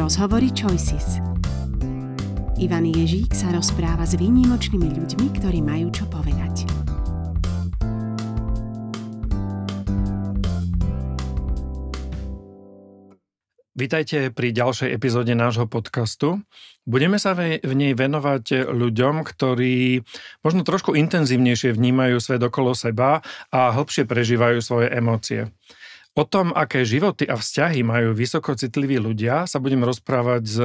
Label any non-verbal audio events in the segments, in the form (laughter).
Rozhovory Choices Ivan Ježík sa rozpráva s výnimočnými ľuďmi, ktorí majú čo povedať. Vítajte pri ďalšej epizóde nášho podcastu. Budeme sa v nej venovať ľuďom, ktorí možno trošku intenzívnejšie vnímajú svet okolo seba a hlbšie prežívajú svoje emócie. O tom, aké životy a vzťahy majú vysoko citliví ľudia, sa budem rozprávať s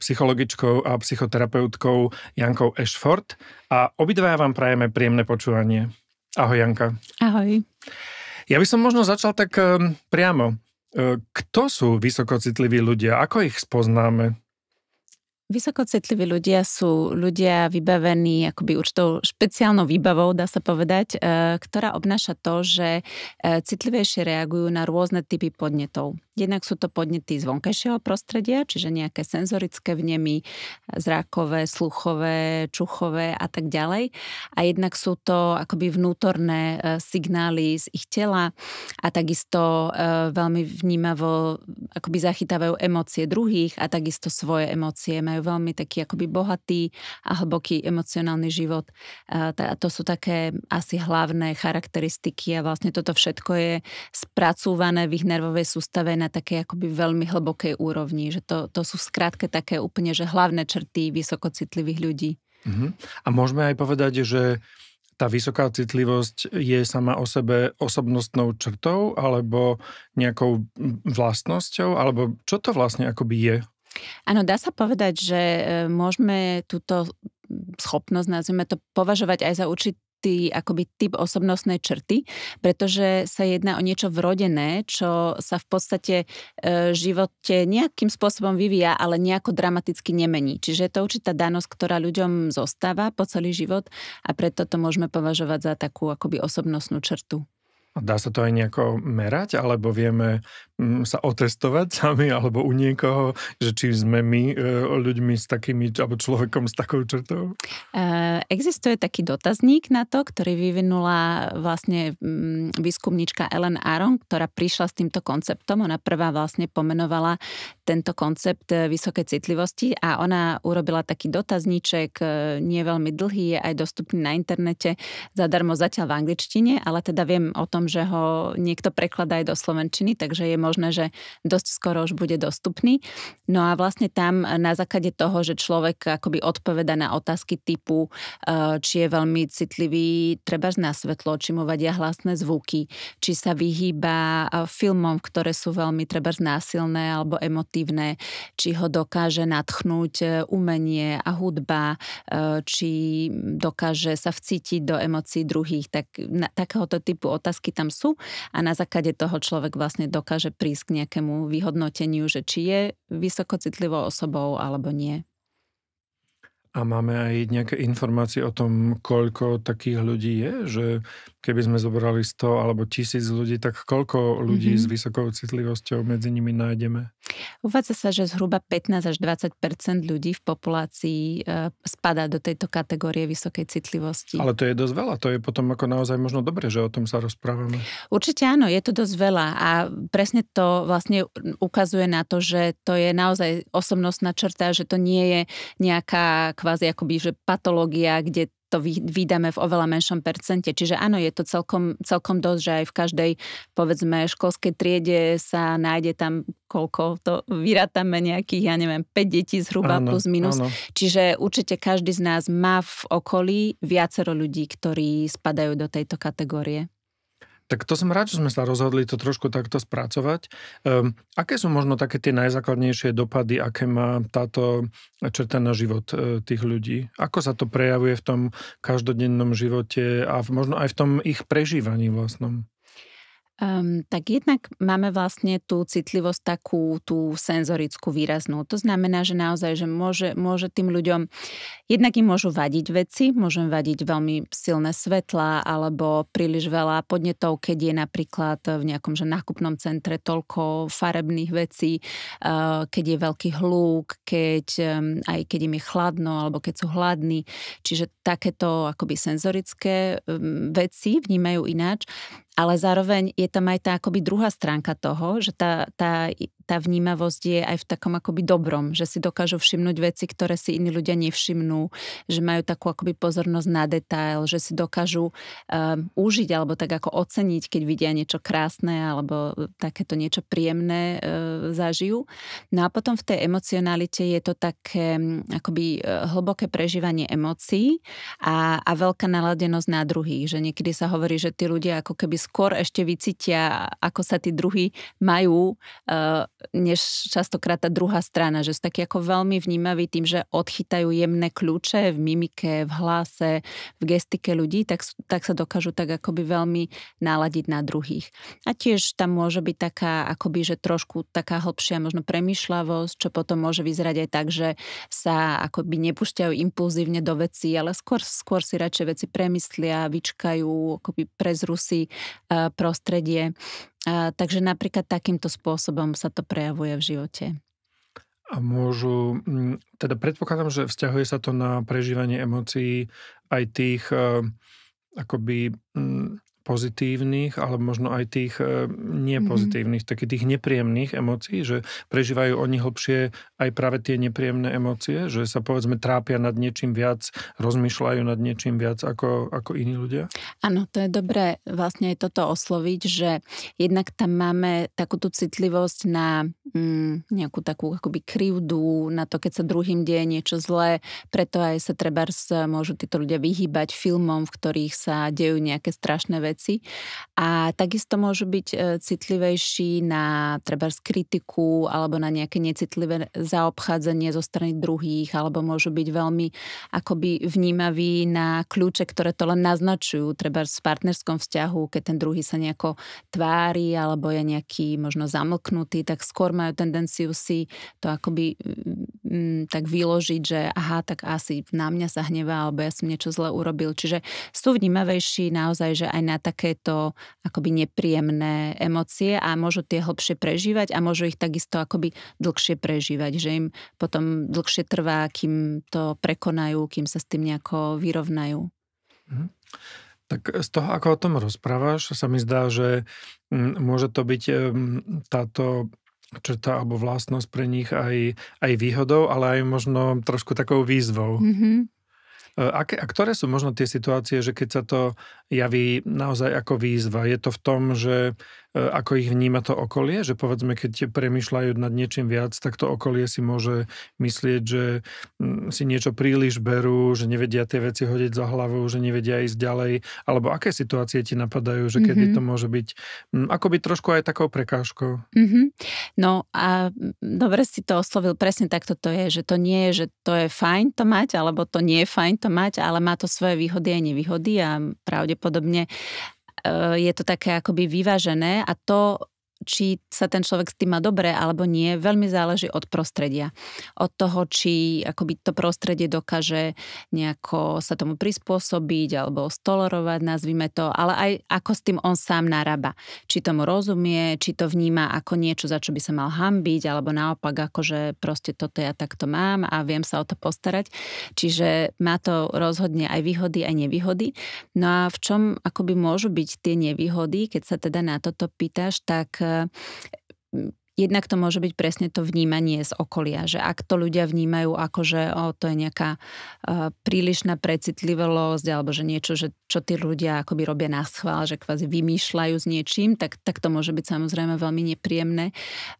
psychologičkou a psychoterapeutkou Jankou Ashford a obidvaja vám prajeme príjemné počúvanie. Ahoj Janka. Ahoj. Ja by som možno začal tak ehm, priamo. Ehm, kto sú vysokocitliví ľudia? Ako ich spoznáme? Vysoko citliví ľudia sú ľudia vybavení akoby určitou špeciálnou výbavou, dá sa povedať, eh, ktorá obnáša to, že eh, citlivejšie reagujú na rôzne typy podnetov. Jednak sú to podnety z vonkajšieho prostredia, čiže nejaké senzorické vnemy, zrákové, sluchové, čuchové a tak ďalej. A jednak sú to akoby vnútorné e, signály z ich tela a takisto e, veľmi vnímavo akoby zachytávajú emócie druhých a takisto svoje emócie. Majú veľmi taký akoby bohatý a hlboký emocionálny život. E, a to sú také asi hlavné charakteristiky a vlastne toto všetko je spracúvané v ich nervovej sústave na na takej akoby veľmi hlbokej úrovni, že to, to sú skrátke také úplne, že hlavné črty vysokocitlivých ľudí. Uh-huh. A môžeme aj povedať, že tá vysoká citlivosť je sama o sebe osobnostnou črtou alebo nejakou vlastnosťou, alebo čo to vlastne akoby je? Áno, dá sa povedať, že e, môžeme túto schopnosť, nazvime to, považovať aj za určitý určitý akoby typ osobnostnej črty, pretože sa jedná o niečo vrodené, čo sa v podstate v e, živote nejakým spôsobom vyvíja, ale nejako dramaticky nemení. Čiže je to určitá danosť, ktorá ľuďom zostáva po celý život a preto to môžeme považovať za takú akoby osobnostnú črtu. Dá sa to aj nejako merať, alebo vieme mm, sa otestovať sami, alebo u niekoho, že či sme my e, ľuďmi s takými, alebo človekom s takou črtou? E, existuje taký dotazník na to, ktorý vyvinula e, vlastne mm, výskumnička Ellen Aron, ktorá prišla s týmto konceptom. Ona prvá vlastne pomenovala tento koncept vysokej citlivosti a ona urobila taký dotazníček, nie veľmi dlhý, je aj dostupný na internete, zadarmo zatiaľ v angličtine, ale teda viem o tom, že ho niekto prekladá aj do Slovenčiny, takže je možné, že dosť skoro už bude dostupný. No a vlastne tam eh, na základe toho, že človek akoby odpoveda na otázky typu, eh, či je veľmi citlivý treba na svetlo, či mu vadia hlasné zvuky, či sa vyhýba eh, filmom, ktoré sú veľmi treba znásilné alebo emotívne, či ho dokáže natchnúť umenie a hudba, či dokáže sa vcítiť do emócií druhých, tak na, takéhoto typu otázky tam sú a na základe toho človek vlastne dokáže prísť k nejakému vyhodnoteniu, že či je vysokocitlivou osobou alebo nie. A máme aj nejaké informácie o tom, koľko takých ľudí je? Že keby sme zobrali 100 alebo 1000 ľudí, tak koľko ľudí mm-hmm. s vysokou citlivosťou medzi nimi nájdeme? Uvádza sa, že zhruba 15 až 20 ľudí v populácii e, spadá do tejto kategórie vysokej citlivosti. Ale to je dosť veľa. To je potom ako naozaj možno dobre, že o tom sa rozprávame. Určite áno, je to dosť veľa. A presne to vlastne ukazuje na to, že to je naozaj osobnostná črta, že to nie je nejaká kvázi akoby, že patológia, kde to vydáme v oveľa menšom percente. Čiže áno, je to celkom, celkom dosť, že aj v každej, povedzme, školskej triede sa nájde tam koľko, to vyrátame nejakých, ja neviem, 5 detí zhruba áno, plus minus. Áno. Čiže určite každý z nás má v okolí viacero ľudí, ktorí spadajú do tejto kategórie. Tak to som rád, že sme sa rozhodli to trošku takto spracovať. Um, aké sú možno také tie najzákladnejšie dopady, aké má táto črta na život e, tých ľudí? Ako sa to prejavuje v tom každodennom živote a v, možno aj v tom ich prežívaní vlastnom? Um, tak jednak máme vlastne tú citlivosť takú, tú senzorickú výraznú. To znamená, že naozaj, že môže, môže tým ľuďom, jednak im môžu vadiť veci, môžem vadiť veľmi silné svetla alebo príliš veľa podnetov, keď je napríklad v nejakom že nákupnom centre toľko farebných vecí, uh, keď je veľký hľúk, keď um, aj keď im je chladno alebo keď sú hladní. Čiže takéto akoby senzorické um, veci vnímajú ináč ale zároveň je tam aj tá akoby druhá stránka toho, že tá, tá, tá vnímavosť je aj v takom akoby dobrom, že si dokážu všimnúť veci, ktoré si iní ľudia nevšimnú, že majú takú akoby pozornosť na detail, že si dokážu um, užiť alebo tak ako oceniť, keď vidia niečo krásne alebo takéto niečo príjemné e, zažijú. No a potom v tej emocionalite je to také mm, akoby e, hlboké prežívanie emócií a, a veľká naladenosť na druhých, že niekedy sa hovorí, že tí ľudia ako keby skôr ešte vycítia, ako sa tí druhy majú, eh, než častokrát tá druhá strana, že sú takí ako veľmi vnímaví tým, že odchytajú jemné kľúče v mimike, v hlase, v gestike ľudí, tak, tak sa dokážu tak akoby veľmi náladiť na druhých. A tiež tam môže byť taká, akoby, že trošku taká hlbšia možno premyšľavosť, čo potom môže vyzerať aj tak, že sa akoby nepúšťajú impulzívne do veci, ale skôr, skôr si radšej veci premyslia, vyčkajú, akoby prezrú si Eh, prostredie. Eh, takže napríklad takýmto spôsobom sa to prejavuje v živote. A môžu, mm, teda predpokladám, že vzťahuje sa to na prežívanie emócií aj tých eh, akoby mm, pozitívnych, alebo možno aj tých e, mhm. nepozitívnych, mm-hmm. takých tých nepríjemných emócií, že prežívajú oni hlbšie aj práve tie nepríjemné emócie, že sa povedzme trápia nad niečím viac, rozmýšľajú nad niečím viac ako, ako iní ľudia? Áno, to je dobré vlastne aj toto osloviť, že jednak tam máme takúto citlivosť na mm, nejakú takú akoby krivdu, na to, keď sa druhým deje niečo zlé, preto aj sa treba e, môžu títo ľudia vyhýbať filmom, v ktorých sa dejú nejaké strašné veci veci. A takisto môžu byť e, citlivejší na treba kritiku alebo na nejaké necitlivé zaobchádzanie zo strany druhých alebo môžu byť veľmi akoby vnímaví na kľúče, ktoré to len naznačujú, treba v partnerskom vzťahu, keď ten druhý sa nejako tvári alebo je nejaký možno zamlknutý, tak skôr majú tendenciu si to akoby m, mm, mm, tak vyložiť, že aha, tak asi na mňa sa hnevá alebo ja som niečo zle urobil. Čiže sú vnímavejší naozaj, že aj na takéto akoby nepríjemné emócie a môžu tie hlbšie prežívať a môžu ich takisto akoby dlhšie prežívať, že im potom dlhšie trvá, kým to prekonajú, kým sa s tým nejako vyrovnajú. Mhm. Tak z toho, ako o tom rozprávaš, sa mi zdá, že mm, môže to byť táto črta alebo vlastnosť pre nich aj, aj výhodou, ale aj možno trošku takou výzvou. Mm-hmm. E, a ktoré sú možno tie situácie, že keď sa to javí naozaj ako výzva? Je to v tom, že E, ako ich vníma to okolie, že povedzme, keď premyšľajú nad niečím viac, tak to okolie si môže myslieť, že mm, si niečo príliš berú, že nevedia tie veci hodiť za hlavu, že nevedia ísť ďalej, alebo aké situácie ti napadajú, že kedy mm-hmm. to môže byť mm, akoby trošku aj takou prekážkou. Mm-hmm. No a mm, dobre si to oslovil, presne takto to je, že to nie je, že to je fajn to mať, alebo to nie je fajn to mať, ale má to svoje výhody a nevýhody a pravdepodobne Eh, je to také akoby vyvážené a to či sa ten človek s tým má dobre alebo nie, veľmi záleží od prostredia. Od toho, či akoby to prostredie dokáže nejako sa tomu prispôsobiť alebo stolerovať, nazvime to, ale aj ako s tým on sám narába. Či tomu rozumie, či to vníma ako niečo, za čo by sa mal hambiť, alebo naopak ako, že proste toto ja takto mám a viem sa o to postarať. Čiže má to rozhodne aj výhody, aj nevýhody. No a v čom akoby môžu byť tie nevýhody, keď sa teda na toto pýtaš, tak äh, Jednak to môže byť presne to vnímanie z okolia, že ak to ľudia vnímajú ako, že o, to je nejaká uh, prílišná precitlivosť alebo že niečo, že čo tí ľudia akoby robia na schvál, že kvázi vymýšľajú s niečím, tak, tak to môže byť samozrejme veľmi nepríjemné.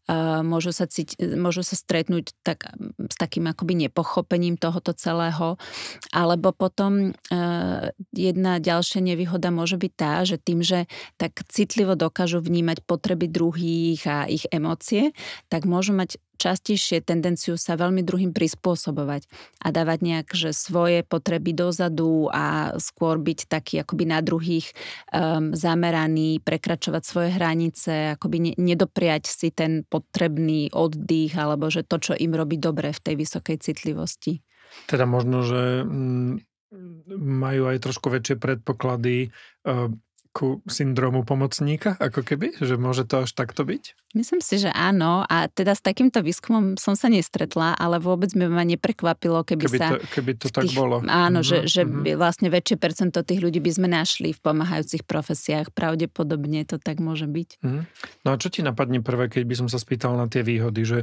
Uh, môžu, sa cíti, e, môžu sa stretnúť tak, s takým akoby nepochopením tohoto celého. Alebo potom uh, jedna ďalšia nevýhoda môže byť tá, že tým, že tak citlivo dokážu vnímať potreby druhých a ich emócie, situácie, tak môžu mať častejšie tendenciu sa veľmi druhým prispôsobovať a dávať nejak že svoje potreby dozadu a skôr byť taký akoby na druhých um, zameraný, prekračovať svoje hranice, akoby ne, nedopriať si ten potrebný oddych alebo že to, čo im robí dobre v tej vysokej citlivosti. Teda možno, že mm, majú aj trošku väčšie predpoklady ehm, ku syndromu pomocníka, ako keby? Že môže to až takto byť? Myslím si, že áno. A teda s takýmto výskumom som sa nestretla, ale vôbec by ma neprekvapilo, keby, keby sa... To, keby to tých, tak bolo. Áno, mm-hmm. že, mhm, že mhm. by vlastne väčšie percento tých ľudí by sme našli v pomáhajúcich profesiách. Pravdepodobne to tak môže byť. Mm-hmm. No a čo ti napadne prvé, keď by som sa spýtal na tie výhody? Že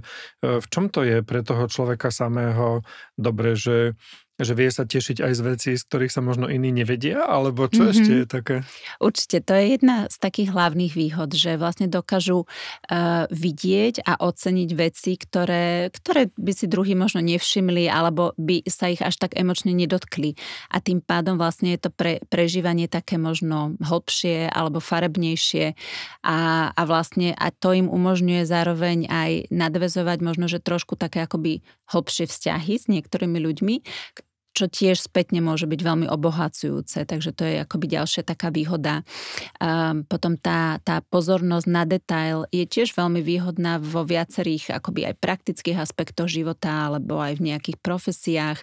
e, v čom to je pre toho človeka samého dobre, že že vie sa tešiť aj z vecí, z ktorých sa možno iní nevedia, alebo čo mm-hmm. ešte je také? Určite, to je jedna z takých hlavných výhod, že vlastne dokážu uh, vidieť a oceniť veci, ktoré, ktoré by si druhý možno nevšimli, alebo by sa ich až tak emočne nedotkli. A tým pádom vlastne je to pre, prežívanie také možno hlbšie alebo farebnejšie a, a vlastne a to im umožňuje zároveň aj nadvezovať možno, že trošku také akoby hlbšie vzťahy s niektorými ľuďmi, čo tiež spätne môže byť veľmi obohacujúce, takže to je akoby ďalšia taká výhoda. Um, potom tá, tá pozornosť na detail je tiež veľmi výhodná vo viacerých akoby aj praktických aspektoch života, alebo aj v nejakých profesiách.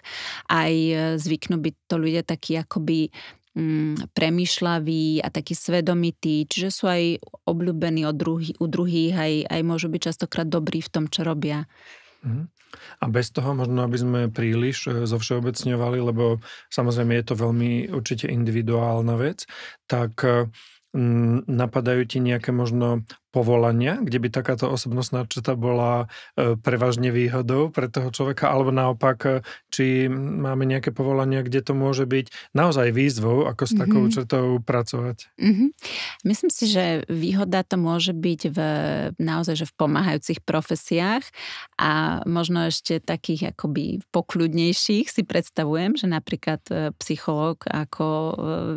Aj e, zvyknú byť to ľudia takí akoby mm, premyšľaví a taký svedomitý, čiže sú aj obľúbení od druhý, u druhých, aj, aj môžu byť častokrát dobrí v tom, čo robia. Mhm. A bez toho možno, aby sme príliš e, zovšeobecňovali, lebo samozrejme je to veľmi určite individuálna vec, tak e, napadajú ti nejaké možno povolania, kde by takáto osobnostná črta bola e, prevažne výhodou pre toho človeka, alebo naopak, e, či máme nejaké povolania, kde to môže byť naozaj výzvou, ako s takou mm-hmm. črtou pracovať? Mm-hmm. Myslím si, že výhoda to môže byť v, naozaj že v pomáhajúcich profesiách a možno ešte takých akoby pokľudnejších si predstavujem, že napríklad e, psychológ ako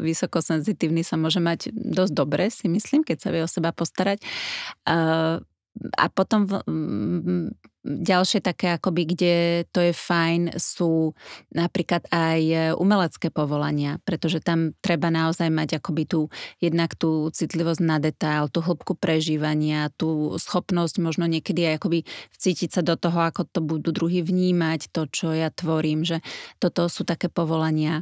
vysokosenzitívny sa môže mať dosť dobre, si myslím, keď sa vie o seba postarať. Ehm, a potom Ďalšie také akoby, kde to je fajn, sú napríklad aj e, umelecké povolania, pretože tam treba naozaj mať akoby tú, jednak tú citlivosť na detail, tú hĺbku prežívania, tú schopnosť možno niekedy aj akoby vcítiť sa do toho, ako to budú druhý vnímať, to, čo ja tvorím, že toto sú také povolania.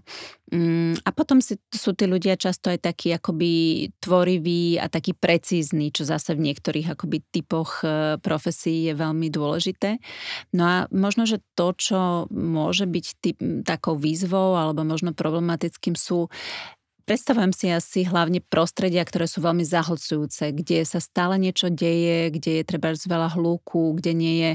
Mm, a potom si, sú tí ľudia často aj takí akoby tvoriví a takí precízni, čo zase v niektorých akoby typoch e, profesí je veľmi dôležité dôležité. No a možno, že to, čo môže byť typ, takou výzvou alebo možno problematickým sú Predstavujem si asi hlavne prostredia, ktoré sú veľmi zahlcujúce, kde sa stále niečo deje, kde je treba veľa hľúku, kde nie je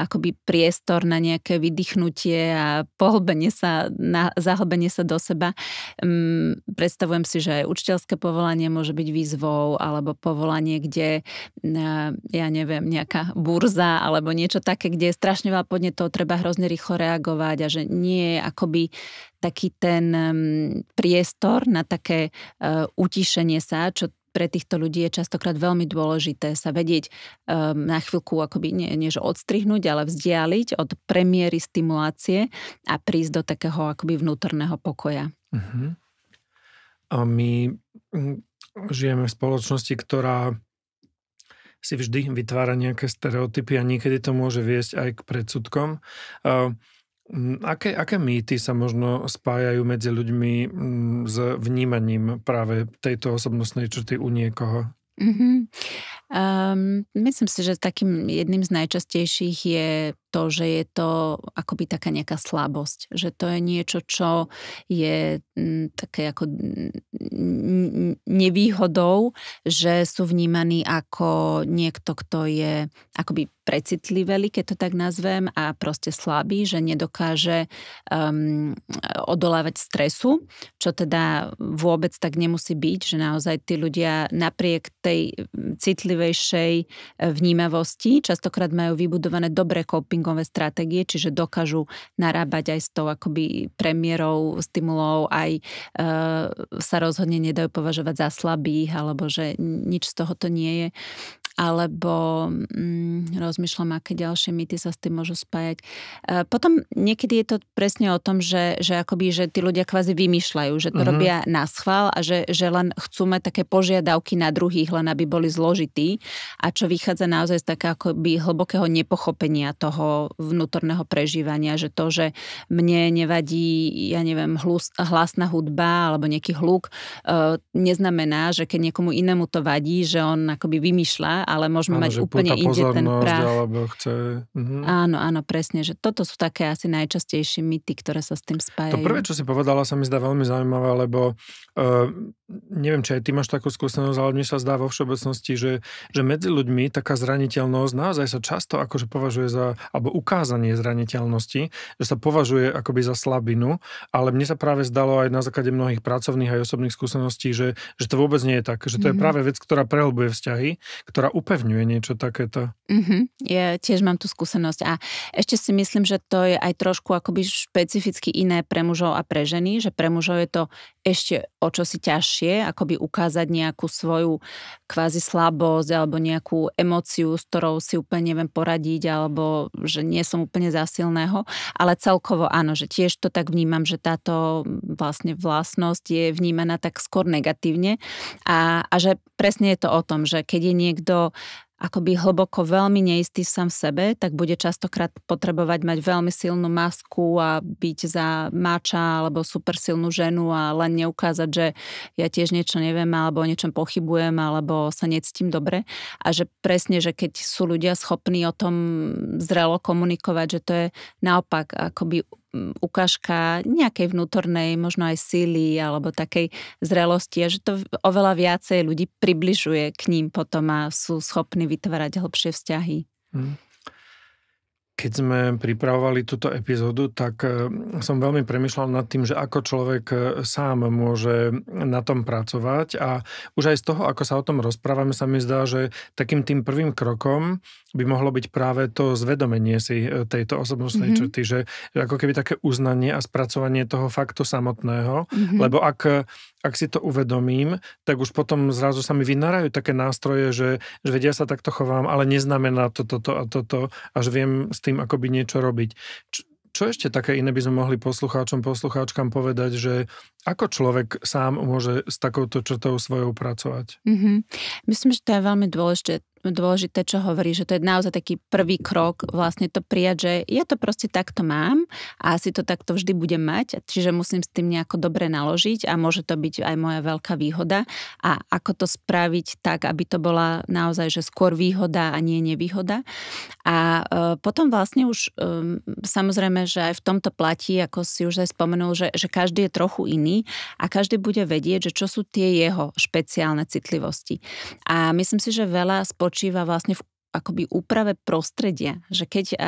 akoby priestor na nejaké vydýchnutie a pohlbenie sa, na, zahlbenie sa do seba. Um, predstavujem si, že aj učiteľské povolanie môže byť výzvou, alebo povolanie, kde, uh, ja neviem, nejaká burza, alebo niečo také, kde je strašne veľa podnetov, treba hrozne rýchlo reagovať a že nie je akoby taký ten um, priestor na také e, utišenie sa, čo pre týchto ľudí je častokrát veľmi dôležité sa vedieť um, na chvíľku akoby nie, nie že odstrihnúť, ale vzdialiť od premiéry stimulácie a prísť do takého akoby vnútorného pokoja. Uh-huh. A my mm, žijeme v spoločnosti, ktorá si vždy vytvára nejaké stereotypy a niekedy to môže viesť aj k predsudkom. Uh, Mm, aké, aké mýty sa možno spájajú medzi ľuďmi mm, s vnímaním práve tejto osobnostnej črty u niekoho? Mm-hmm. Um, myslím si, že takým jedným z najčastejších je to, že je to akoby taká nejaká slabosť, že to je niečo, čo je mm, také ako mm, nevýhodou, že sú vnímaní ako niekto, kto je akoby precitlivý, keď to tak nazvem, a proste slabý, že nedokáže um, odolávať stresu, čo teda vôbec tak nemusí byť, že naozaj tí ľudia napriek tej citlivejšej e, vnímavosti častokrát majú vybudované dobré coping marketingové stratégie, čiže dokážu narábať aj s tou akoby premiérou stimulov, aj e, sa rozhodne nedajú považovať za slabých, alebo že nič z toho to nie je alebo mm, rozmýšľam, aké ďalšie mýty sa s tým môžu spájať. E, potom niekedy je to presne o tom, že, že akoby, že tí ľudia kvázi vymýšľajú, že to mm-hmm. robia na schvál a že, že len chcú mať také požiadavky na druhých, len aby boli zložití a čo vychádza naozaj z takého akoby hlbokého nepochopenia toho vnútorného prežívania, že to, že mne nevadí, ja neviem, hlus, hlasná hudba alebo nejaký hluk, e, neznamená, že keď niekomu inému to vadí, že on akoby vymýšľa ale môžeme áno, mať úplne inde ten práh. Alebo chce... mhm. Áno, áno, presne, že toto sú také asi najčastejšie mýty, ktoré sa s tým spájajú. To prvé, čo si povedala, sa mi zdá veľmi zaujímavé, lebo uh, neviem, či aj ty máš takú skúsenosť, ale mne sa zdá vo všeobecnosti, že, že medzi ľuďmi taká zraniteľnosť naozaj sa často akože považuje za, alebo ukázanie zraniteľnosti, že sa považuje akoby za slabinu, ale mne sa práve zdalo aj na základe mnohých pracovných aj osobných skúseností, že, že to vôbec nie je tak, že to mm-hmm. je mhm. práve vec, ktorá prehlbuje vzťahy, ktorá upevňuje niečo takéto. Mm-hmm. Ja tiež mám tú skúsenosť a ešte si myslím, že to je aj trošku akoby špecificky iné pre mužov a pre ženy, že pre mužov je to ešte o čo si ťažšie, akoby ukázať nejakú svoju kvázi slabosť alebo nejakú emociu, s ktorou si úplne neviem poradiť alebo že nie som úplne zásilného, ale celkovo áno, že tiež to tak vnímam, že táto vlastne vlastnosť je vnímaná tak skôr negatívne a, a že presne je to o tom, že keď je niekto akoby hlboko veľmi neistý sám v sebe, tak bude častokrát potrebovať mať veľmi silnú masku a byť za máča alebo super silnú ženu a len neukázať, že ja tiež niečo neviem alebo o niečom pochybujem alebo sa necítim dobre. A že presne, že keď sú ľudia schopní o tom zrelo komunikovať, že to je naopak akoby ukážka nejakej vnútornej, možno aj síly alebo takej zrelosti a že to oveľa viacej ľudí približuje k ním potom a sú schopní vytvárať hlbšie vzťahy. Hmm. Keď sme pripravovali túto epizódu, tak e, som veľmi premyšľal nad tým, že ako človek e, sám môže na tom pracovať a už aj z toho, ako sa o tom rozprávame, sa mi zdá, že takým tým prvým krokom by mohlo byť práve to zvedomenie si e, tejto osobnostnej mm-hmm. črty, že, že ako keby také uznanie a spracovanie toho faktu samotného, mm-hmm. lebo ak, e, ak si to uvedomím, tak už potom zrazu sa mi vynárajú také nástroje, že, že vedia sa takto chovám, ale neznamená to toto a toto, až viem s tým akoby niečo robiť. Č- čo ešte také iné by sme mohli poslucháčom, poslucháčkam povedať, že ako človek sám môže s takouto črtou svojou pracovať? Mm-hmm. Myslím, že to je veľmi dôležité dôležité, čo hovorí, že to je naozaj taký prvý krok, vlastne to prijať, že ja to proste takto mám a asi to takto vždy budem mať, čiže musím s tým nejako dobre naložiť a môže to byť aj moja veľká výhoda a ako to spraviť tak, aby to bola naozaj, že skôr výhoda a nie nevýhoda. A e, potom vlastne už e, samozrejme, že aj v tomto platí, ako si už aj spomenul, že, že každý je trochu iný a každý bude vedieť, že čo sú tie jeho špeciálne citlivosti. A myslím si, že veľa spoločnosti spočíva vlastne v akoby úprave prostredia. Že keď uh,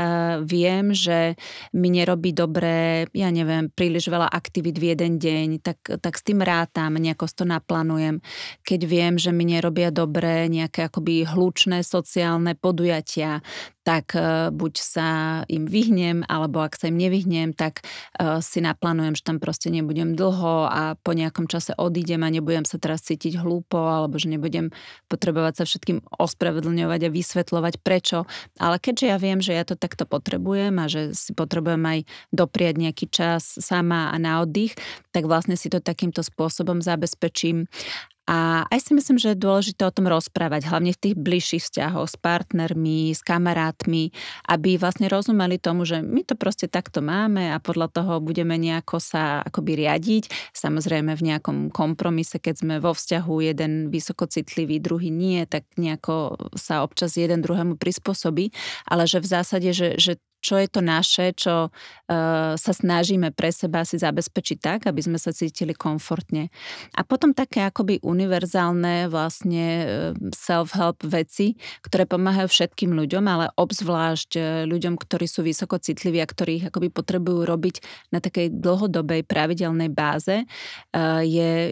viem, že mi nerobí dobre, ja neviem, príliš veľa aktivít v jeden deň, tak, tak s tým rátam, nejako to naplánujem. Keď viem, že mi nerobia dobre nejaké akoby hlučné sociálne podujatia, tak e, buď sa im vyhnem, alebo ak sa im nevyhnem, tak e, si naplánujem, že tam proste nebudem dlho a po nejakom čase odídem a nebudem sa teraz cítiť hlúpo, alebo že nebudem potrebovať sa všetkým ospravedlňovať a vysvetľovať prečo. Ale keďže ja viem, že ja to takto potrebujem a že si potrebujem aj dopriať nejaký čas sama a na oddych, tak vlastne si to takýmto spôsobom zabezpečím. A aj si myslím, že je dôležité o tom rozprávať, hlavne v tých bližších vzťahoch s partnermi, s kamarátmi, aby vlastne rozumeli tomu, že my to proste takto máme a podľa toho budeme nejako sa akoby riadiť. Samozrejme v nejakom kompromise, keď sme vo vzťahu jeden vysoko citlivý, druhý nie, tak nejako sa občas jeden druhému prispôsobí, ale že v zásade, že, že čo je to naše, čo e, sa snažíme pre seba si zabezpečiť tak, aby sme sa cítili komfortne. A potom také akoby univerzálne vlastne e, self-help veci, ktoré pomáhajú všetkým ľuďom, ale obzvlášť e, ľuďom, ktorí sú vysoko citliví a ktorých akoby potrebujú robiť na takej dlhodobej pravidelnej báze, je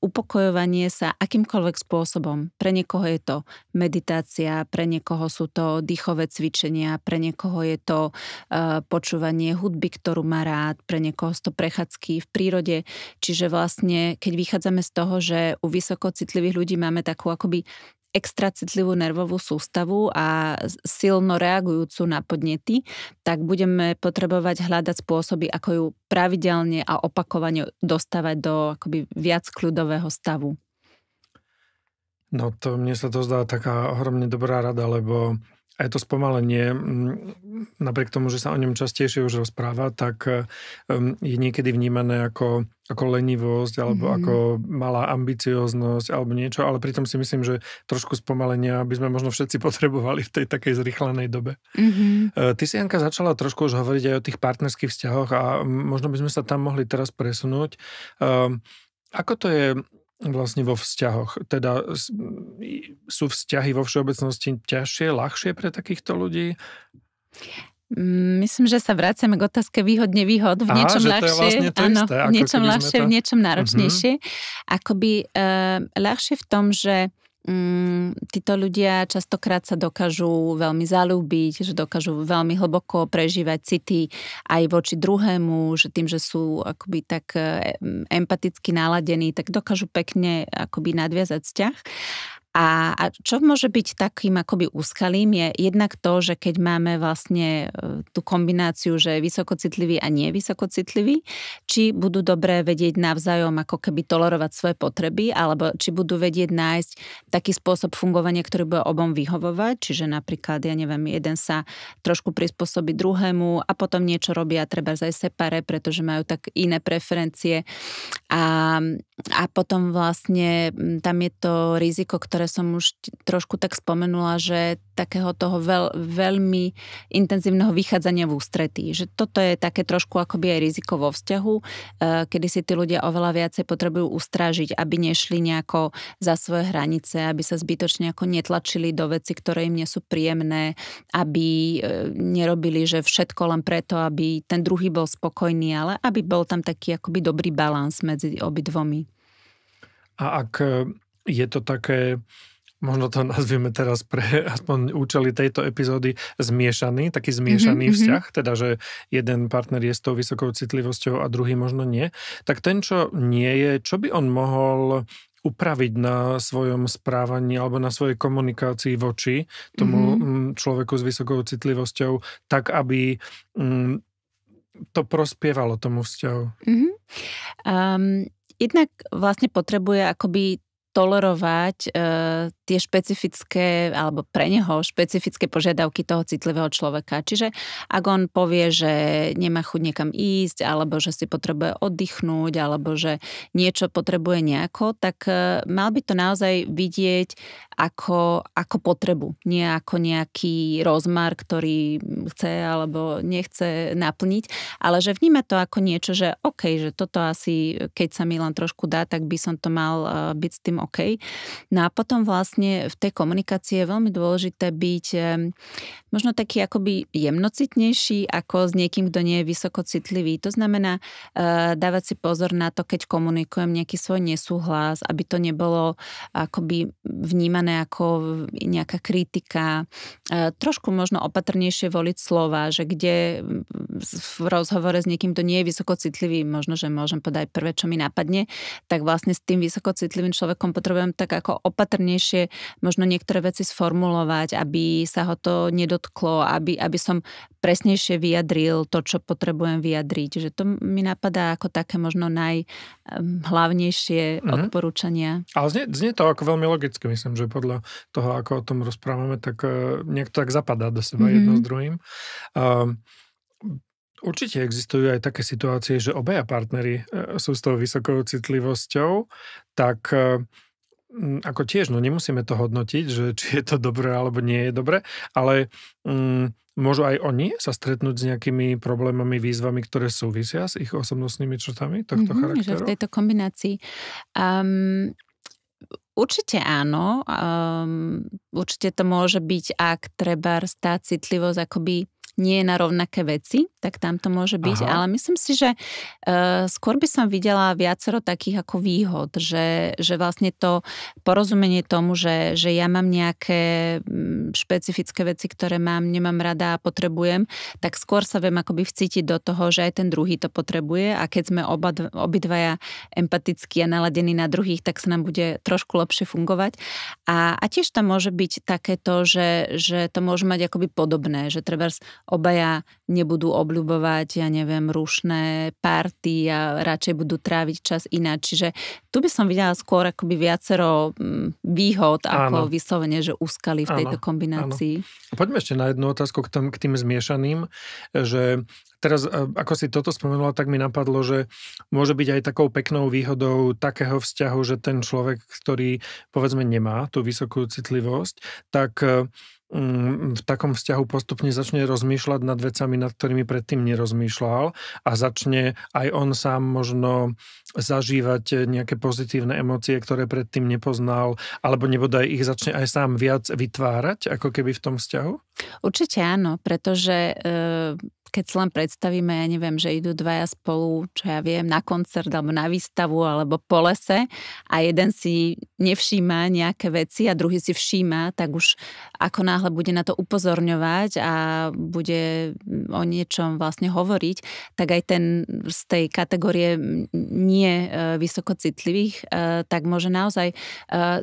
upokojovanie sa akýmkoľvek spôsobom. Pre niekoho je to meditácia, pre niekoho sú to dýchové cvičenia, pre niekoho je to e, počúvanie hudby, ktorú má rád, pre niekoho sú to prechádzky v prírode. Čiže vlastne, keď vychádzame z toho, že u vysokocitlivých ľudí máme takú akoby Extracitlivú nervovú sústavu a silno reagujúcu na podnety, tak budeme potrebovať hľadať spôsoby, ako ju pravidelne a opakovane dostávať do akoby viac kľudového stavu. No to mne sa to zdá taká ohromne dobrá rada, lebo aj to spomalenie, mm, napriek tomu, že sa o ňom častejšie už rozpráva, tak eh, mm, je niekedy vnímané ako, ako lenivosť alebo mm-hmm. ako malá ambicioznosť alebo niečo, ale pritom si myslím, že trošku spomalenia by sme možno všetci (laughs) potrebovali v tej takej zrychlenej dobe. Mm-hmm. Ty si, Janka, začala trošku už hovoriť aj o tých partnerských vzťahoch a možno by sme sa tam mohli teraz presunúť. Ehm, ako to je vlastne vo vzťahoch? Teda sú vzťahy vo všeobecnosti ťažšie, ľahšie pre takýchto ľudí? Mm, myslím, že sa vraciame k otázke výhod, V niečom Aha, ľahšie, vlastne isté, áno, v niečom ľahšie, to... v niečom náročnejšie. Uh-huh. Akoby uh, ľahšie v tom, že mm, títo ľudia častokrát sa dokážu veľmi zalúbiť, že dokážu veľmi hlboko prežívať city aj voči druhému, že tým, že sú akoby tak eh, empaticky naladení, tak dokážu pekne akoby nadviazať vzťah. A, a čo môže byť takým akoby úskalým je jednak to, že keď máme vlastne e, tú kombináciu, že vysokocitlivý a nie vysokocitlivý, či budú dobre vedieť navzájom ako keby tolerovať svoje potreby, alebo či budú vedieť nájsť taký spôsob fungovania, ktorý bude obom vyhovovať, čiže napríklad, ja neviem, jeden sa trošku prispôsobí druhému a potom niečo robia treba aj separe, pretože majú tak iné preferencie. A, a potom vlastne tam je to riziko, ktoré som už trošku tak spomenula, že takého toho veľ, veľmi intenzívneho vychádzania v ústretí. Že toto je také trošku akoby aj riziko vo vzťahu, e, kedy si tí ľudia oveľa viacej potrebujú ustrážiť, aby nešli nejako za svoje hranice, aby sa zbytočne ako netlačili do veci, ktoré im nie sú príjemné, aby e, nerobili, že všetko len preto, aby ten druhý bol spokojný, ale aby bol tam taký akoby dobrý balans medzi medzi obidvomi. A ak e, je to také, možno to (laughs) nazvieme teraz pre aspoň účely tejto epizódy, zmiešaný, taký mhm, zmiešaný mm-hmm. vzťah, teda že jeden partner je s tou vysokou citlivosťou a druhý možno nie, tak ten, čo nie je, čo by on mohol upraviť na svojom správaní alebo na svojej komunikácii voči tomu mm-hmm. človeku s vysokou citlivosťou, tak aby mm, to prospievalo tomu vzťahu? Mm-hmm. Um, jednak vlastne potrebuje akoby tolerovať e, tie špecifické, alebo pre neho špecifické požiadavky toho citlivého človeka. Čiže ak on povie, že nemá chuť niekam ísť, alebo že si potrebuje oddychnúť, alebo že niečo potrebuje nejako, tak e, mal by to naozaj vidieť ako, ako potrebu, nie ako nejaký rozmar, ktorý chce alebo nechce naplniť, ale že vníma to ako niečo, že OK, že toto asi, keď sa mi len trošku dá, tak by som to mal eh, byť s tým OK. No a potom vlastne v tej komunikácii je veľmi dôležité byť ehm, možno taký akoby jemnocitnejší ako s niekým, kto nie je vysoko citlivý. To znamená uh, dávať si pozor na to, keď komunikujem nejaký svoj nesúhlas, aby to nebolo akoby vnímané ako nejaká kritika. Uh, trošku možno opatrnejšie voliť slova, že kde v rozhovore s niekým, kto nie je vysoko citlivý, možno, že môžem podať prvé, čo mi napadne, tak vlastne s tým vysoko citlivým človekom potrebujem tak ako opatrnejšie možno niektoré veci sformulovať, aby sa ho to nedotýkalo dotklo, aby, aby som presnejšie vyjadril to, čo potrebujem vyjadriť. Že to mi napadá ako také možno najhlavnejšie mm-hmm. odporúčania. Ale znie, znie to ako veľmi logicky, myslím, že podľa toho, ako o tom rozprávame, tak uh, niekto tak zapadá do seba mm-hmm. jedno s druhým. Um, Určite existujú aj také situácie, že obaja partnery e, sú s tou vysokou citlivosťou, tak e, Mm, ako tiež, no nemusíme to hodnotiť, že či je to dobré alebo nie je dobré, ale mm, môžu aj oni sa stretnúť s nejakými problémami, výzvami, ktoré súvisia s ich osobnostnými črtami tohto mm-hmm, charakteru? Že v tejto kombinácii. Um, Určite áno. Um, určite to môže byť, ak treba tá citlivosť akoby nie je na rovnaké veci, tak tam to môže byť. Aha. Ale myslím si, že uh, skôr by som videla viacero takých ako výhod, že, že vlastne to porozumenie tomu, že, že ja mám nejaké mm, špecifické veci, ktoré mám, nemám rada a potrebujem, tak skôr sa viem akoby vcítiť do toho, že aj ten druhý to potrebuje a keď sme oba, obidvaja empatickí a naladení na druhých, tak sa nám bude trošku lepšie fungovať. A, a tiež tam môže byť takéto, že, že to môže mať akoby podobné, že treba obaja nebudú obľubovať, ja neviem, rušné party a radšej budú tráviť čas ináč. Čiže tu by som videla skôr akoby viacero mm, výhod ako áno. vyslovene, že úskali v áno, tejto kombinácii. Áno. Poďme ešte na jednu otázku k, tým, k tým zmiešaným, že Teraz, e, ako si toto spomenula, tak mi napadlo, že môže byť aj takou peknou výhodou takého vzťahu, že ten človek, ktorý povedzme nemá tú vysokú citlivosť, tak e, Mm, v takom vzťahu postupne začne rozmýšľať nad vecami, nad ktorými predtým nerozmýšľal a začne aj on sám možno zažívať nejaké pozitívne emócie, ktoré predtým nepoznal, alebo nebodaj ich začne aj sám viac vytvárať, ako keby v tom vzťahu? Určite áno, pretože e keď si len predstavíme, ja neviem, že idú dvaja spolu, čo ja viem, na koncert alebo na výstavu alebo po lese a jeden si nevšíma nejaké veci a druhý si všíma, tak už ako náhle bude na to upozorňovať a bude o niečom vlastne hovoriť, tak aj ten z tej kategórie nie e, vysoko citlivých, e, tak môže naozaj e,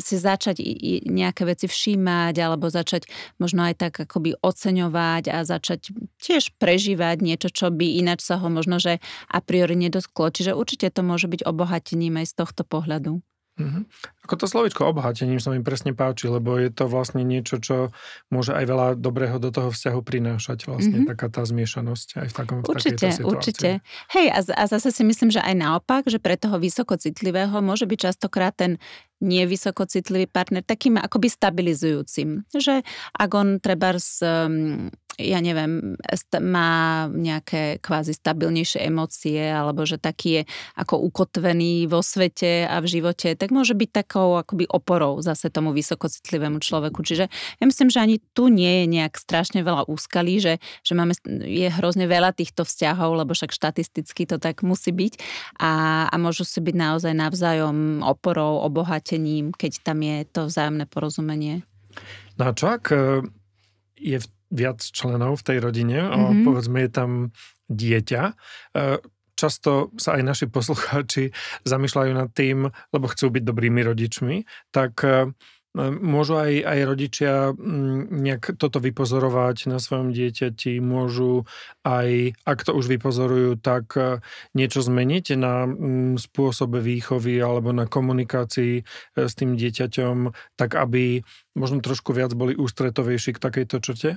si začať nejaké veci všímať alebo začať možno aj tak akoby oceňovať a začať tiež prežívať prežívať, niečo, čo by ináč sa ho možno, že a priori nedotklo. Čiže určite to môže byť obohatením aj z tohto pohľadu. Mm-hmm. Ako to slovičko obhatením sa mi presne páči, lebo je to vlastne niečo, čo môže aj veľa dobrého do toho vzťahu prinášať vlastne mm-hmm. taká tá zmiešanosť aj v takom v Určite, určite. Hej, a, z, a zase si myslím, že aj naopak, že pre toho vysoko citlivého môže byť častokrát ten nevysoko citlivý partner takým akoby stabilizujúcim. Že ak on treba s, hm, ja neviem, st- má nejaké kvázi stabilnejšie emócie alebo že taký je ako ukotvený vo svete a v živote, tak môže byť tak veľkou akoby oporou zase tomu vysokocitlivému človeku. Čiže ja myslím, že ani tu nie je nejak strašne veľa úskalí, že, že máme, je hrozne veľa týchto vzťahov, lebo však štatisticky to tak musí byť a, a môžu si byť naozaj navzájom oporou, obohatením, keď tam je to vzájomné porozumenie. No a čo ak e, je viac členov v tej rodine, mm-hmm. povedzme je tam dieťa, e, často sa aj naši poslucháči zamýšľajú nad tým, lebo chcú byť dobrými rodičmi, tak e, Môžu aj, aj rodičia mm, nejak toto vypozorovať na svojom dieťati, môžu aj, ak to už vypozorujú, tak e, niečo zmeniť na mm, spôsobe výchovy alebo na komunikácii e, s tým dieťaťom, tak aby možno trošku viac boli ústretovejší k takejto črte?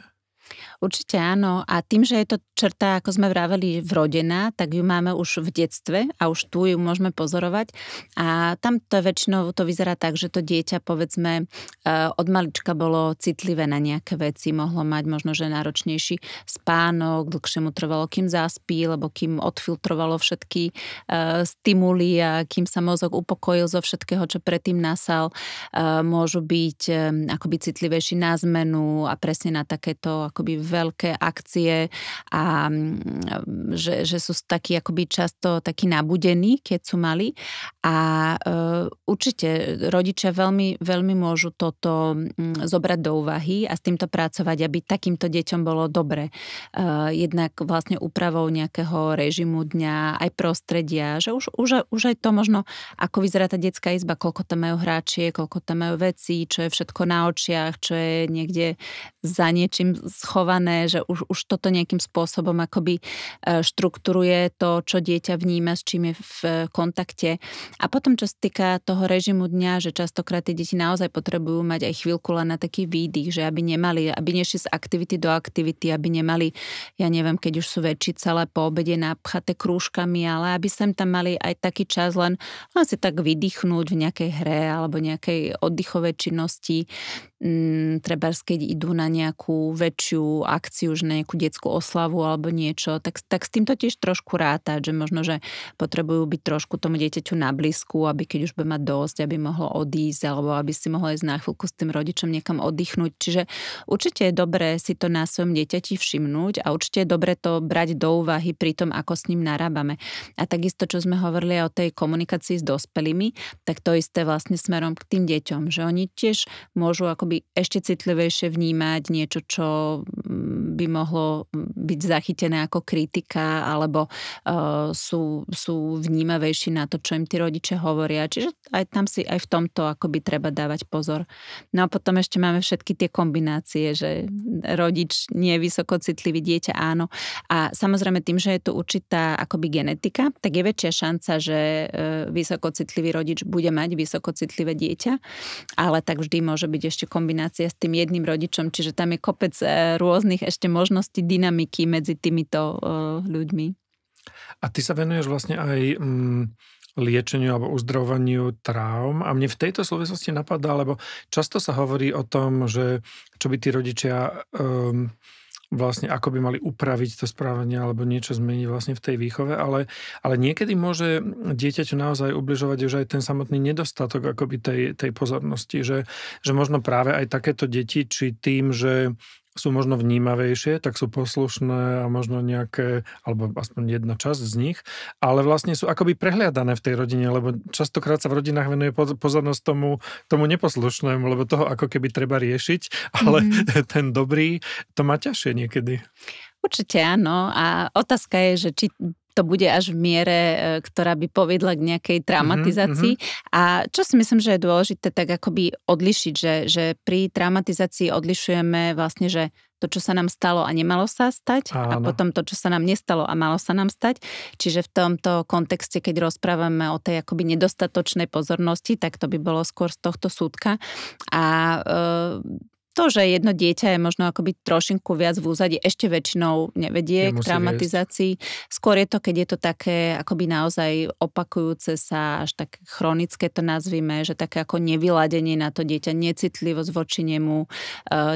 Určite áno. A tým, že je to črta, ako sme vraveli, vrodená, tak ju máme už v detstve a už tu ju môžeme pozorovať. A tam to väčšinou to vyzerá tak, že to dieťa, povedzme, eh, od malička bolo citlivé na nejaké veci, mohlo mať možno, že náročnejší spánok, dlhšie mu trvalo, kým zaspí, lebo kým odfiltrovalo všetky eh, stimuly a kým sa mozog upokojil zo všetkého, čo predtým nasal, eh, môžu byť akoby citlivejší na zmenu a presne na takéto ako akoby veľké akcie a mm, že, že sú takí akoby často takí nabudení, keď sú mali a e, určite rodičia veľmi, veľmi môžu toto mm, zobrať do úvahy a s týmto pracovať, aby takýmto deťom bolo dobre. E, jednak vlastne úpravou nejakého režimu dňa, aj prostredia, že už, už, už aj to možno, ako vyzerá tá detská izba, koľko tam majú hráčie, koľko tam majú veci, čo je všetko na očiach, čo je niekde za niečím schované, že už, už toto nejakým spôsobom akoby e, štruktúruje to, čo dieťa vníma, s čím je v e, kontakte. A potom, čo sa týka toho režimu dňa, že častokrát tie deti naozaj potrebujú mať aj chvíľku len na taký výdych, že aby nemali, aby nešli z aktivity do aktivity, aby nemali, ja neviem, keď už sú väčší celé po obede napchaté krúžkami, ale aby sem tam mali aj taký čas len, len si tak vydýchnuť v nejakej hre alebo nejakej oddychovej činnosti. Mm, treba keď idú na nejakú väčšiu akciu, že na nejakú detskú oslavu alebo niečo, tak, tak s týmto tiež trošku rátať, že možno, že potrebujú byť trošku tomu dieťaťu na blízku, aby keď už by mať dosť, aby mohlo odísť alebo aby si mohlo ísť na chvíľku s tým rodičom niekam oddychnúť. Čiže určite je dobré si to na svojom dieťati všimnúť a určite je dobré to brať do úvahy pri tom, ako s ním narábame. A takisto, čo sme hovorili o tej komunikácii s dospelými, tak to isté vlastne smerom k tým deťom, že oni tiež môžu ako akoby ešte citlivejšie vnímať niečo, čo mm, by mohlo mm, byť zachytené ako kritika, alebo uh, sú, sú vnímavejší na to, čo im tí rodičia hovoria. Čiže aj tam si aj v tomto akoby treba dávať pozor. No a potom ešte máme všetky tie kombinácie, že rodič nie je vysoko citlivý, dieťa áno. A samozrejme tým, že je tu určitá akoby genetika, tak je väčšia šanca, že e, vysokocitlivý rodič bude mať vysokocitlivé dieťa, ale tak vždy môže byť ešte kombinácia kombinácia s tým jedným rodičom, čiže tam je kopec e, rôznych ešte možností dynamiky medzi týmito e, ľuďmi. A ty sa venuješ vlastne aj mm, liečeniu alebo uzdravovaniu traum a mne v tejto súvislosti napadá, lebo často sa hovorí o tom, že čo by tí rodičia... Um, vlastne ako by mali upraviť to správanie alebo niečo zmeniť vlastne v tej výchove, ale, ale niekedy môže dieťaťu naozaj ubližovať už aj ten samotný nedostatok akoby tej, tej pozornosti, že, že možno práve aj takéto deti, či tým, že sú možno vnímavejšie, tak sú poslušné a možno nejaké, alebo aspoň jedna časť z nich, ale vlastne sú akoby prehliadané v tej rodine, lebo častokrát sa v rodinách venuje pozornosť tomu, tomu neposlušnému, lebo toho ako keby treba riešiť, (laughs) ale mm. ten dobrý to má ťažšie niekedy. Určite áno a otázka je, že či to bude až v miere, e, ktorá by povedla k nejakej mhm, traumatizácii. Mm-hmm. A čo si myslím, že je dôležité tak akoby odlišiť, že, že pri traumatizácii odlišujeme vlastne, že to, čo sa nám stalo a nemalo sa stať Áno. a potom to, čo sa nám nestalo a malo sa nám stať. Čiže v tomto kontexte, keď rozprávame o tej akoby nedostatočnej pozornosti, tak to by bolo skôr z tohto súdka. A e, to, že jedno dieťa je možno akoby trošinku viac v úzadi, ešte väčšinou nevedie Nemusí k traumatizácii. Viesť. Skôr je to, keď je to také akoby naozaj opakujúce sa, až tak chronické to nazvime, že také ako nevyladenie na to dieťa, necitlivosť voči nemu, e,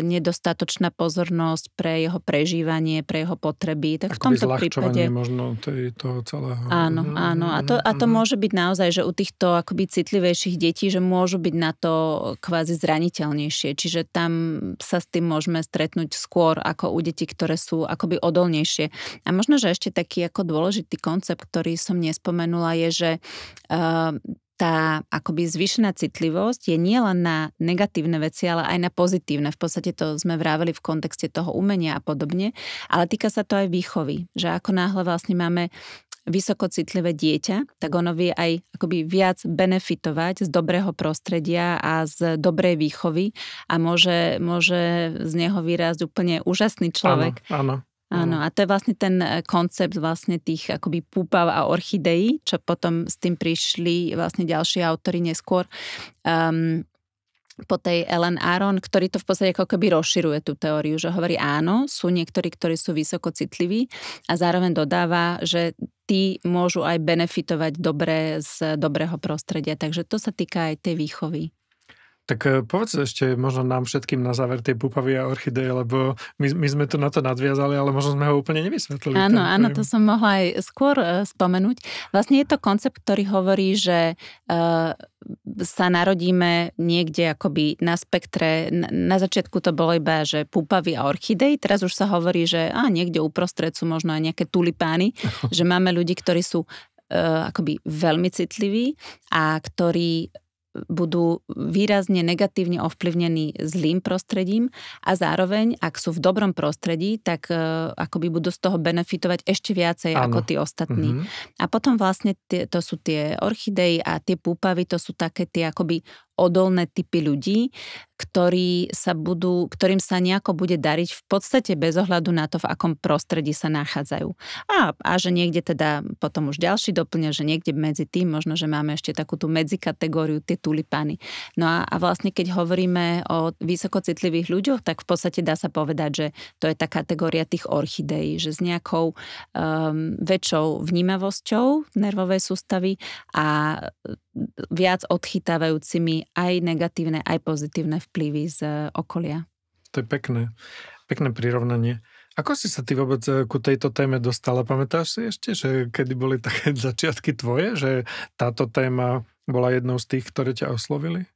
nedostatočná pozornosť pre jeho prežívanie, pre jeho potreby. Tak akoby v tomto prípade... možno tej, toho celého. Áno, mhm, áno. A mhm, to, a to mhm. môže byť naozaj, že u týchto akoby citlivejších detí, že môžu byť na to kvázi zraniteľnejšie. Čiže tam sa s tým môžeme stretnúť skôr ako u detí, ktoré sú akoby odolnejšie. A možno, že ešte taký ako dôležitý koncept, ktorý som nespomenula, je, že eh, tá akoby zvyšená citlivosť je nielen na negatívne veci, ale aj na pozitívne. V podstate to sme vrávali v kontexte toho umenia a podobne, ale týka sa to aj výchovy, že ako náhle vlastne máme vysokocitlivé dieťa, tak ono vie aj akoby viac benefitovať z dobrého prostredia a z dobrej výchovy a môže, môže z neho vyrásť úplne úžasný človek. Áno, áno. Áno, a to je vlastne ten eh, koncept vlastne tých akoby púpav a orchideí, čo potom s tým prišli vlastne ďalší autory neskôr. Um, po tej Ellen Aron, ktorý to v podstate ako keby rozširuje tú teóriu, že hovorí áno, sú niektorí, ktorí sú vysoko citliví a zároveň dodáva, že tí môžu aj benefitovať dobre z dobrého prostredia. Takže to sa týka aj tej výchovy. Tak e, povedz ešte možno nám všetkým na záver tie púpavy a orchideje, lebo my, my sme tu na to nadviazali, ale možno sme ho úplne nevysvetlili. Áno, ten, áno, e, to som mohla aj skôr uh, spomenúť. Vlastne je to koncept, ktorý hovorí, že uh, sa narodíme niekde akoby na spektre. Na začiatku to bolo iba, že púpavy a orchidej, teraz už sa hovorí, že á, niekde uprostred sú možno aj nejaké tulipány, (laughs) že máme ľudí, ktorí sú akoby veľmi citliví a ktorí budú výrazne negatívne ovplyvnení zlým prostredím a zároveň, ak sú v dobrom prostredí, tak e, akoby budú z toho benefitovať ešte viacej Áno. ako tí ostatní. Mm-hmm. A potom vlastne tie, to sú tie orchidei a tie púpavy, to sú také tie akoby odolné typy ľudí, ktorí sa budú, ktorým sa nejako bude dariť v podstate bez ohľadu na to, v akom prostredí sa nachádzajú. A, a že niekde teda potom už ďalší doplňa, že niekde medzi tým možno, že máme ešte takú tú medzikategóriu, tie tulipány. No a, a vlastne keď hovoríme o vysokocitlivých ľuďoch, tak v podstate dá sa povedať, že to je tá kategória tých orchideí, že s nejakou um, väčšou vnímavosťou nervovej sústavy a viac odchytávajúcimi aj negatívne, aj pozitívne vplyvy z e, okolia. To je pekné, pekné prirovnanie. Ako si sa ty vôbec e, ku tejto téme dostala? Pamätáš si ešte, že kedy boli také (laughs) začiatky tvoje, že táto téma bola jednou z tých, ktoré ťa oslovili?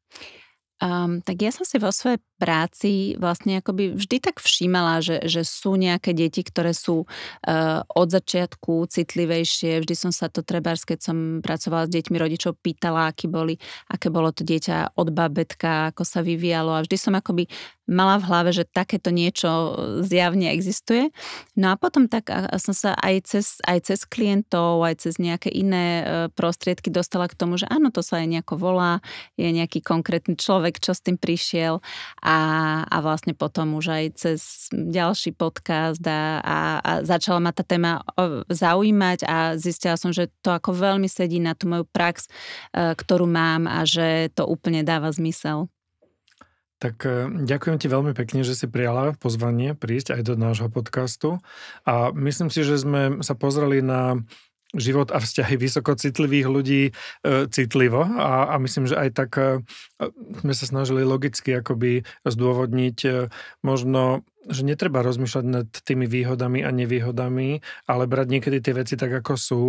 Um, tak ja som si vo svojej práci vlastne akoby vždy tak všímala, že, že sú nejaké deti, ktoré sú uh, od začiatku citlivejšie. Vždy som sa to trebárs, keď som pracovala s deťmi rodičov, pýtala, aký boli, aké bolo to dieťa od babetka, ako sa vyvíjalo a vždy som akoby mala v hlave, že takéto niečo zjavne existuje. No a potom tak a, a som sa aj cez, aj cez klientov, aj cez nejaké iné uh, prostriedky dostala k tomu, že áno, to sa aj nejako volá, je nejaký konkrétny človek, človek, čo s tým prišiel a, a vlastne potom už aj cez ďalší podcast a, a, a začala ma tá téma zaujímať a zistila som, že to ako veľmi sedí na tú moju prax, e, ktorú mám a že to úplne dáva zmysel. Tak e, ďakujem ti veľmi pekne, že si prijala pozvanie prísť aj do nášho podcastu a myslím si, že sme sa pozreli na život a vzťahy vysokocitlivých ľudí e, citlivo a, a myslím, že aj tak e, e sme sa snažili logicky akoby zdôvodniť e, možno že netreba rozmýšľať nad tými výhodami a nevýhodami, ale brať niekedy tie veci tak, ako sú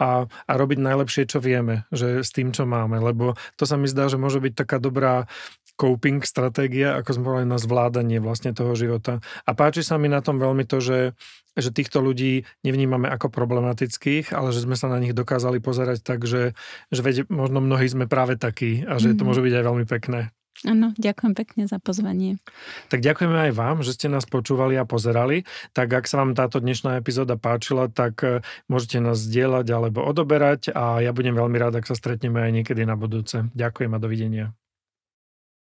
a, a robiť najlepšie, čo vieme, že s tým, čo máme. Lebo to sa mi zdá, že môže byť taká dobrá coping stratégia, ako sme povedali, na zvládanie vlastne toho života. A páči sa mi na tom veľmi to, že, že týchto ľudí nevnímame ako problematických, ale že sme sa na nich dokázali pozerať tak, že, že veď, možno mnohí sme práve takí a že mm-hmm. to mhm. môže byť aj veľmi pekné. Áno, ďakujem pekne za pozvanie. Tak ďakujeme aj vám, že ste nás počúvali a pozerali. Tak ak sa vám táto dnešná epizóda páčila, tak eh, môžete nás zdieľať alebo odoberať a ja budem veľmi rád, ak sa stretneme aj niekedy na budúce. Ďakujem a dovidenia.